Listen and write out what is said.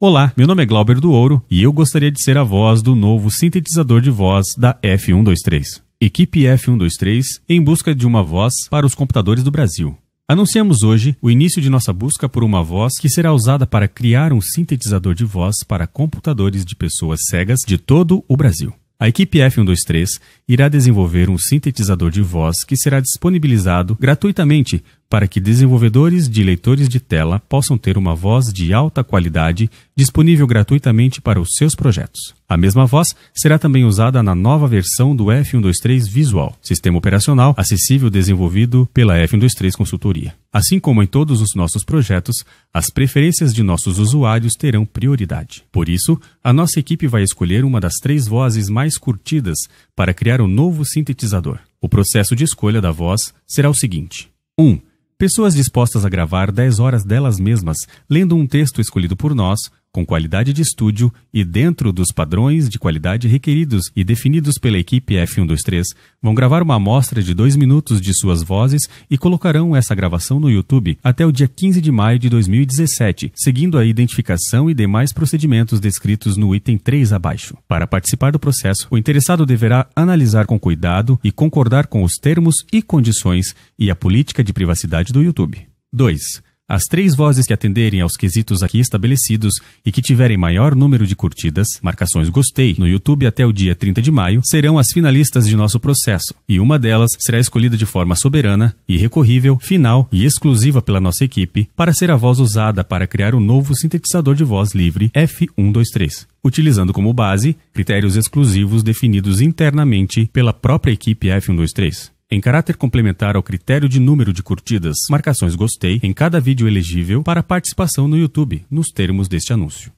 Olá, meu nome é Glauber do Ouro e eu gostaria de ser a voz do novo sintetizador de voz da F123. Equipe F123 em busca de uma voz para os computadores do Brasil. Anunciamos hoje o início de nossa busca por uma voz que será usada para criar um sintetizador de voz para computadores de pessoas cegas de todo o Brasil. A equipe F123 irá desenvolver um sintetizador de voz que será disponibilizado gratuitamente para que desenvolvedores de leitores de tela possam ter uma voz de alta qualidade disponível gratuitamente para os seus projetos. A mesma voz será também usada na nova versão do F123 Visual, sistema operacional acessível desenvolvido pela F123 Consultoria. Assim como em todos os nossos projetos, as preferências de nossos usuários terão prioridade. Por isso, a nossa equipe vai escolher uma das três vozes mais curtidas para criar um novo sintetizador. O processo de escolha da voz será o seguinte: 1. Um, Pessoas dispostas a gravar 10 horas delas mesmas, lendo um texto escolhido por nós, com qualidade de estúdio e dentro dos padrões de qualidade requeridos e definidos pela equipe F123, vão gravar uma amostra de dois minutos de suas vozes e colocarão essa gravação no YouTube até o dia 15 de maio de 2017, seguindo a identificação e demais procedimentos descritos no item 3 abaixo. Para participar do processo, o interessado deverá analisar com cuidado e concordar com os termos e condições e a política de privacidade do YouTube. 2. As três vozes que atenderem aos quesitos aqui estabelecidos e que tiverem maior número de curtidas, marcações gostei, no YouTube até o dia 30 de maio, serão as finalistas de nosso processo, e uma delas será escolhida de forma soberana, irrecorrível, final e exclusiva pela nossa equipe para ser a voz usada para criar o um novo sintetizador de voz livre F123, utilizando como base critérios exclusivos definidos internamente pela própria equipe F123 em caráter complementar ao critério de número de curtidas, marcações gostei em cada vídeo elegível para participação no YouTube, nos termos deste anúncio.